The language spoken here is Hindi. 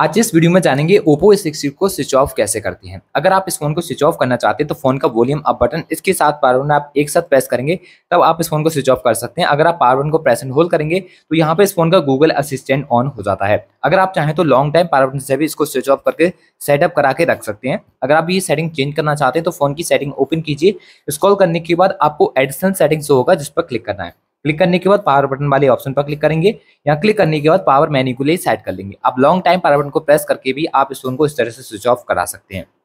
आज इस वीडियो में जानेंगे ओप्पो ए सिक्स को स्विच ऑफ कैसे करते हैं अगर आप इस फोन को स्विच ऑफ करना चाहते हैं तो फोन का वॉल्यूम अप बटन इसके साथ पावर बटन आप एक साथ प्रेस करेंगे तब आप इस फोन को स्विच ऑफ कर सकते हैं अगर आप पावर बटन को प्रेस एंड होल्ड करेंगे तो यहाँ पे इस फोन का गूगल असिस्टेंट ऑन हो जाता है अगर आप चाहें तो लॉन्ग टाइम पावर बटन से भी इसको स्विच ऑफ करके सेटअप करा के रख सकते हैं अगर आप ये सेटिंग चेंज करना चाहते हैं तो फोन की सेटिंग ओपन कीजिए स्कॉल करने के बाद आपको एडिशनल सेटिंग्स होगा जिस पर क्लिक करना है क्लिक करने के बाद पावर बटन वाले ऑप्शन पर क्लिक करेंगे यहाँ क्लिक करने के बाद पावर मेन्यू के लिए सेट कर लेंगे आप लॉन्ग टाइम पावर बटन को प्रेस करके भी आप इस फोन को इस तरह से स्विच ऑफ करा सकते हैं